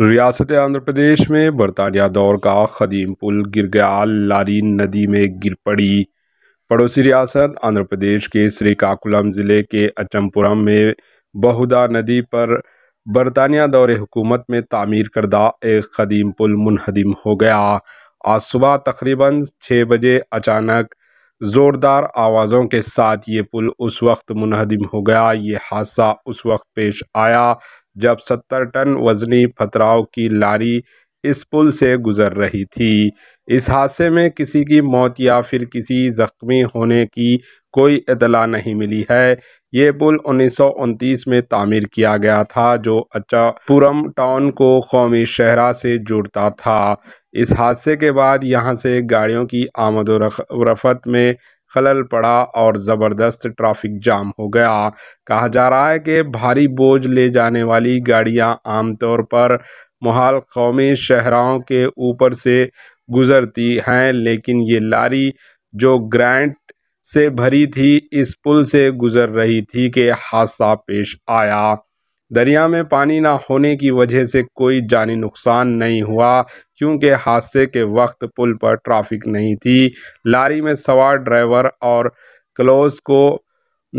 रियासत आंध्र प्रदेश में बरतानिया दौर का कदीम पुल गिर गया लारी नदी में गिर पड़ी पड़ोसी रियासत आंध्र प्रदेश के श्रीकाकुलम ज़िले के अचमपुरम में बहुदा नदी पर बरतानिया दौर हुकूमत में तामीर करदा एक कदीम पुल मुनहदम हो गया आज सुबह तकरीबन छः बजे अचानक ज़ोरदार आवाज़ों के साथ ये पुल उस वक्त मुनहदम हो गया ये हादसा उस वक्त पेश आया जब सत्तर टन वजनी फतराव की लारी इस पुल से गुज़र रही थी इस हादसे में किसी की मौत या फिर किसी ज़ख्मी होने की कोई इतला नहीं मिली है ये पुल उन्नीस में तामीर किया गया था जो अच्छा पुरम टाउन को कौमी शहरा से जुड़ता था इस हादसे के बाद यहां से गाड़ियों की आमद रफ़त में खलल पड़ा और ज़बरदस्त ट्रैफिक जाम हो गया कहा जा रहा है कि भारी बोझ ले जाने वाली गाड़ियां आमतौर पर महाल कौमी शहराओं के ऊपर से गुज़रती हैं लेकिन ये लारी जो ग्रैंड से भरी थी इस पुल से गुज़र रही थी कि हादसा पेश आया दरिया में पानी ना होने की वजह से कोई जानी नुकसान नहीं हुआ क्योंकि हादसे के वक्त पुल पर ट्रैफिक नहीं थी लारी में सवार ड्राइवर और क्लोज को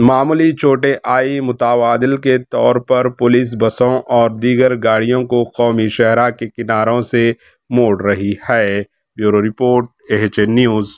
मामूली चोटें आई मुतवादल के तौर पर पुलिस बसों और दीगर गाड़ियों को कौमी शहरा के किनारों से मोड़ रही है ब्यूरो रिपोर्ट एच न्यूज़